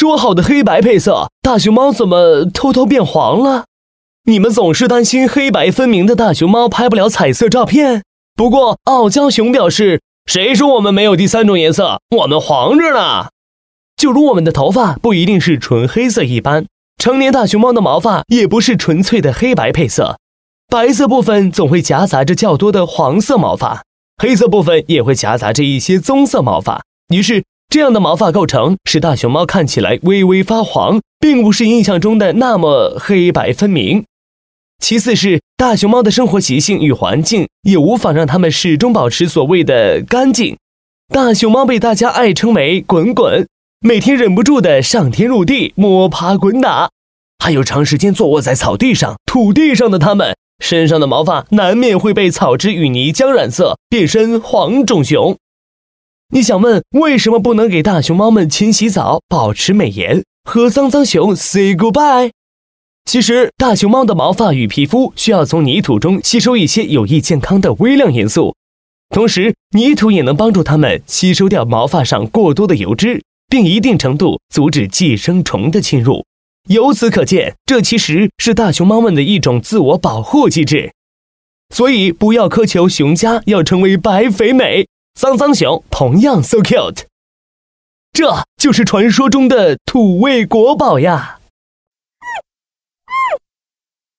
说好的黑白配色，大熊猫怎么偷偷变黄了？你们总是担心黑白分明的大熊猫拍不了彩色照片。不过，傲娇熊表示，谁说我们没有第三种颜色？我们黄着呢。就如我们的头发不一定是纯黑色一般，成年大熊猫的毛发也不是纯粹的黑白配色，白色部分总会夹杂着较多的黄色毛发，黑色部分也会夹杂着一些棕色毛发。于是。这样的毛发构成使大熊猫看起来微微发黄，并不是印象中的那么黑白分明。其次是大熊猫的生活习性与环境，也无法让它们始终保持所谓的干净。大熊猫被大家爱称为“滚滚”，每天忍不住的上天入地摸爬滚打，还有长时间坐卧在草地上、土地上的它们身上的毛发难免会被草汁与泥浆染色，变身黄种熊。你想问为什么不能给大熊猫们勤洗澡，保持美颜和脏脏熊 say goodbye？其实大熊猫的毛发与皮肤需要从泥土中吸收一些有益健康的微量元素，同时泥土也能帮助它们吸收掉毛发上过多的油脂，并一定程度阻止寄生虫的侵入。由此可见，这其实是大熊猫们的一种自我保护机制。所以不要苛求熊家要成为白肥美。桑桑熊同样 so cute，这就是传说中的土味国宝呀。